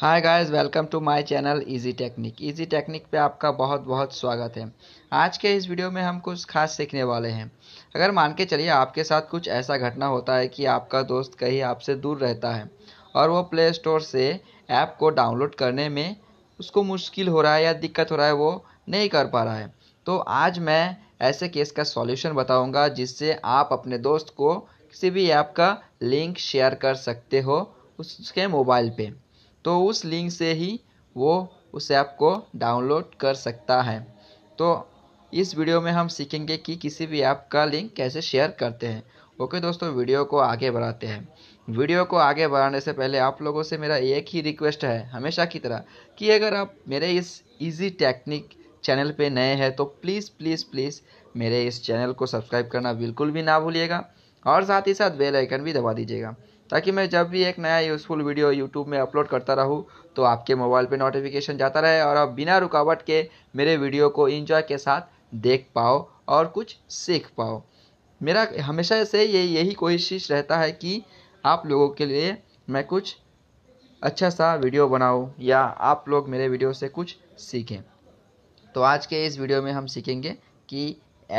hi guys welcome to my channel easy technique easy technique पे आपका बहुत बहुत स्वागत है आज के इस वीडियो में हम कुछ खास सीखने वाले हैं अगर मान के चलिए आपके साथ कुछ ऐसा घटना होता है कि आपका दोस्त कहीं आपसे दूर रहता है और वो प्ले स्टोर से ऐप को डाउनलोड करने में उसको मुश्किल हो रहा है या दिक्कत हो रहा है वो नहीं कर पा रहा है तो आज मैं ऐसे केस का सॉल्यूशन बताऊँगा जिससे आप अपने दोस्त को किसी भी ऐप का लिंक शेयर कर सकते हो उसके मोबाइल पर तो उस लिंक से ही वो उस ऐप को डाउनलोड कर सकता है तो इस वीडियो में हम सीखेंगे कि किसी भी ऐप का लिंक कैसे शेयर करते हैं ओके दोस्तों वीडियो को आगे बढ़ाते हैं वीडियो को आगे बढ़ाने से पहले आप लोगों से मेरा एक ही रिक्वेस्ट है हमेशा की तरह कि अगर आप मेरे इस इजी टेक्निक चैनल पे नए हैं तो प्लीज़ प्लीज़ प्लीज़ मेरे इस चैनल को सब्सक्राइब करना बिल्कुल भी ना भूलिएगा और साथ ही साथ बेल आइकन भी दबा दीजिएगा ताकि मैं जब भी एक नया यूज़फुल वीडियो यूट्यूब में अपलोड करता रहूँ तो आपके मोबाइल पर नोटिफिकेशन जाता रहे और आप बिना रुकावट के मेरे वीडियो को इन्जॉय के साथ देख पाओ और कुछ सीख पाओ मेरा हमेशा से ये यही कोशिश रहता है कि आप लोगों के लिए मैं कुछ अच्छा सा वीडियो बनाऊँ या आप लोग मेरे वीडियो से कुछ सीखें तो आज के इस वीडियो में हम सीखेंगे कि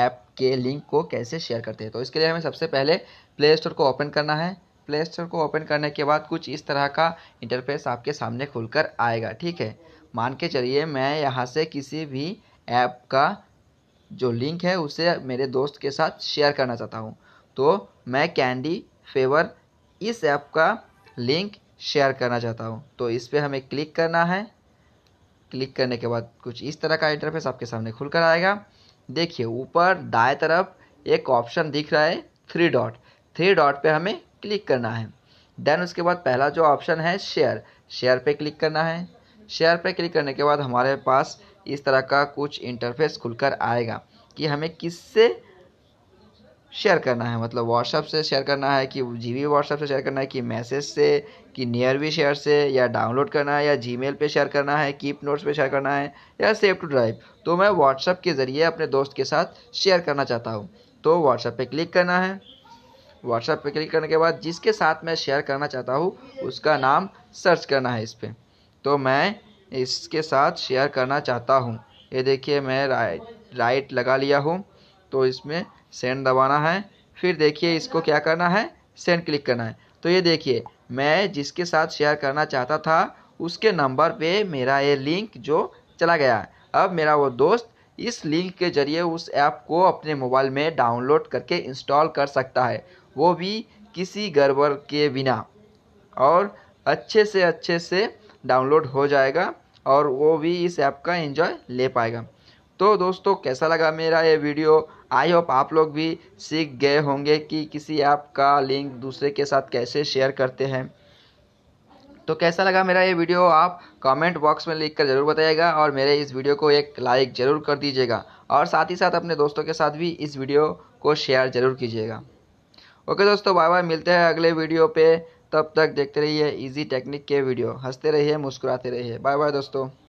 ऐप के लिंक को कैसे शेयर करते हैं तो इसके लिए हमें सबसे पहले प्ले स्टोर को ओपन करना है प्ले स्टोर को ओपन करने के बाद कुछ इस तरह का इंटरफेस आपके सामने खुलकर आएगा ठीक है मान के चलिए मैं यहाँ से किसी भी ऐप का जो लिंक है उसे मेरे दोस्त के साथ शेयर करना चाहता हूँ तो मैं कैंडी फेवर इस ऐप का लिंक शेयर करना चाहता हूँ तो इस पर हमें क्लिक करना है क्लिक करने के बाद कुछ इस तरह का इंटरफेस आपके सामने खुलकर आएगा देखिए ऊपर दाएं तरफ एक ऑप्शन दिख रहा है थ्री डॉट थ्री डॉट पे हमें क्लिक करना है देन उसके बाद पहला जो ऑप्शन है शेयर शेयर पे क्लिक करना है शेयर पे क्लिक करने के बाद हमारे पास इस तरह का कुछ इंटरफेस खुलकर आएगा कि हमें किससे शेयर करना है मतलब व्हाट्सअप से शेयर करना है कि जी वी व्हाट्सअप से शेयर करना है कि मैसेज से कि नियर वी शेयर से या डाउनलोड करना है या जी मेल पर शेयर करना है कीप नोट्स पे शेयर करना है या सेव टू ड्राइव तो मैं व्हाट्सअप के ज़रिए अपने दोस्त के साथ शेयर करना चाहता हूँ तो व्हाट्सअप पे क्लिक करना है व्हाट्सएप पे क्लिक करने के बाद जिसके साथ मैं शेयर करना चाहता हूँ उसका नाम सर्च करना है इस पर तो मैं इसके साथ शेयर करना चाहता हूँ ये देखिए मैं राइट राइट लगा लिया हूँ तो इसमें सेंड दबाना है फिर देखिए इसको क्या करना है सेंड क्लिक करना है तो ये देखिए मैं जिसके साथ शेयर करना चाहता था उसके नंबर पे मेरा ये लिंक जो चला गया है अब मेरा वो दोस्त इस लिंक के ज़रिए उस ऐप को अपने मोबाइल में डाउनलोड करके इंस्टॉल कर सकता है वो भी किसी गड़बड़ के बिना और अच्छे से अच्छे से डाउनलोड हो जाएगा और वो भी इस ऐप का एंजॉय ले पाएगा तो दोस्तों कैसा लगा मेरा ये वीडियो आई होप आप लोग भी सीख गए होंगे कि किसी ऐप का लिंक दूसरे के साथ कैसे शेयर करते हैं तो कैसा लगा मेरा ये वीडियो आप कमेंट बॉक्स में लिखकर ज़रूर बताइएगा और मेरे इस वीडियो को एक लाइक ज़रूर कर दीजिएगा और साथ ही साथ अपने दोस्तों के साथ भी इस वीडियो को शेयर ज़रूर कीजिएगा ओके दोस्तों बाय बाय मिलते हैं अगले वीडियो पे तब तक देखते रहिए इजी टेक्निक के वीडियो हंसते रहिए मुस्कुराते रहिए बाय बाय दोस्तों